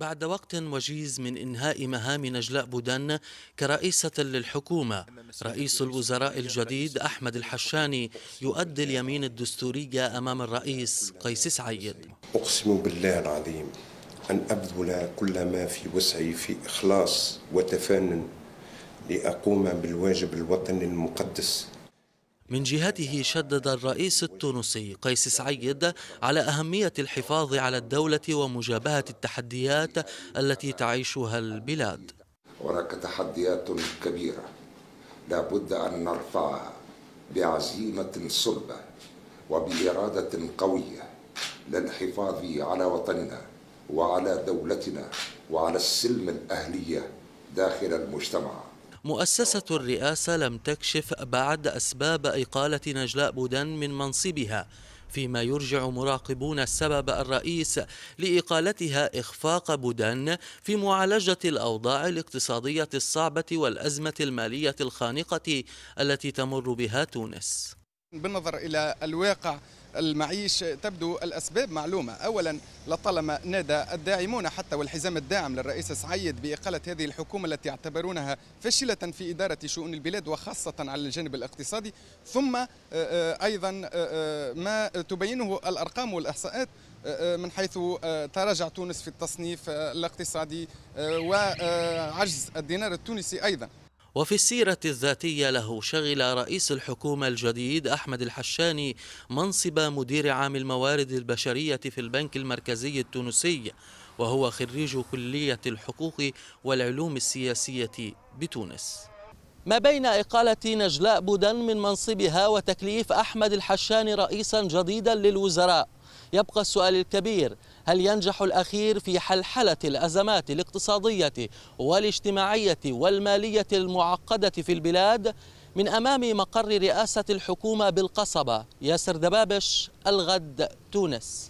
بعد وقت وجيز من إنهاء مهام نجلاء بودان كرئيسة للحكومة رئيس الوزراء الجديد أحمد الحشاني يؤدي اليمين الدستورية أمام الرئيس قيس سعيد أقسم بالله العظيم أن أبذل كل ما في وسعي في إخلاص وتفان لأقوم بالواجب الوطني المقدس من جهته شدد الرئيس التونسي قيس سعيد على أهمية الحفاظ على الدولة ومجابهة التحديات التي تعيشها البلاد هناك تحديات كبيرة لا بد أن نرفعها بعزيمة صلبة وبإرادة قوية للحفاظ على وطننا وعلى دولتنا وعلى السلم الأهلية داخل المجتمع مؤسسة الرئاسة لم تكشف بعد أسباب إقالة نجلاء بودن من منصبها فيما يرجع مراقبون السبب الرئيس لإقالتها إخفاق بودان في معالجة الأوضاع الاقتصادية الصعبة والأزمة المالية الخانقة التي تمر بها تونس بالنظر إلى الواقع المعيش تبدو الأسباب معلومة أولا لطالما نادى الداعمون حتى والحزام الداعم للرئيس سعيد بإقالة هذه الحكومة التي يعتبرونها فاشلة في إدارة شؤون البلاد وخاصة على الجانب الاقتصادي ثم آه، آه، أيضا آه، ما تبينه الأرقام والإحصاءات من حيث تراجع تونس في التصنيف الاقتصادي وعجز الدينار التونسي أيضا وفي السيرة الذاتية له شغل رئيس الحكومة الجديد أحمد الحشاني منصب مدير عام الموارد البشرية في البنك المركزي التونسي وهو خريج كلية الحقوق والعلوم السياسية بتونس ما بين إقالة نجلاء بودن من منصبها وتكليف أحمد الحشان رئيسا جديدا للوزراء يبقى السؤال الكبير هل ينجح الأخير في حلحلة الأزمات الاقتصادية والاجتماعية والمالية المعقدة في البلاد من أمام مقر رئاسة الحكومة بالقصبة ياسر دبابش الغد تونس